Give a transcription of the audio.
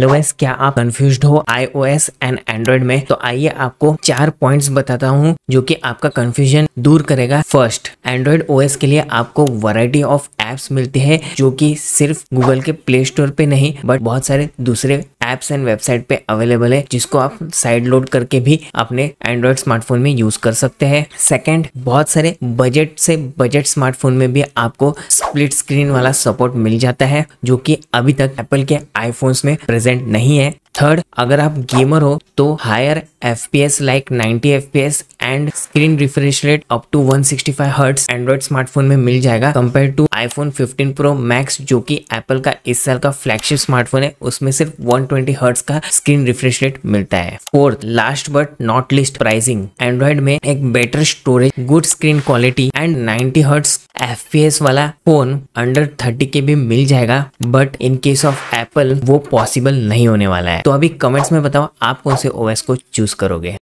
hello S क्या आप confuse हो आईओएस एंड एंड्रॉइड में तो आइए आपको चार पॉइंट्स बताता हूँ जो कि आपका कंफ्यूजन दूर करेगा फर्स्ट एंड्रॉइड ओएस के लिए आपको वैरायटी ऑफ एप्स मिलती है जो कि सिर्फ गूगल के प्ले स्टोर पे नहीं बट बहुत सारे दूसरे एप्स एंड वेबसाइट पे अवेलेबल है जिसको आप साइड लोड करके भी अपने एंड्रॉयड स्मार्टफोन में यूज कर सकते हैं सेकेंड बहुत सारे बजट से बजट स्मार्टफोन में भी आपको स्प्लिट स्क्रीन वाला सपोर्ट मिल जाता है जो कि अभी तक एप्पल के आईफोन्स में प्रेजेंट नहीं है थर्ड अगर आप गेमर हो तो higher F P S like ninety F P S and screen refresh rate up to one sixty hertz Android smartphone में मिल जाएगा compare to phone fifteen pro max जो की एप्पल का इस साल का फ्लैगशिप स्मार्टफोन है उसमें सिर्फ वन ट्वेंटी हर्ट का स्क्रीन रिफ्रेश रेट मिलता है fourth last but not least pricing Android में एक better storage good screen quality and ninety hertz F P S वाला फोन अंडर थर्टी के भी मिल जाएगा बट इनकेस ऑफ एप्पल वो पॉसिबल नहीं होने वाला है तो अभी कमेंट्स में बताओ आप कौन से ओएस को चूज़ करोगे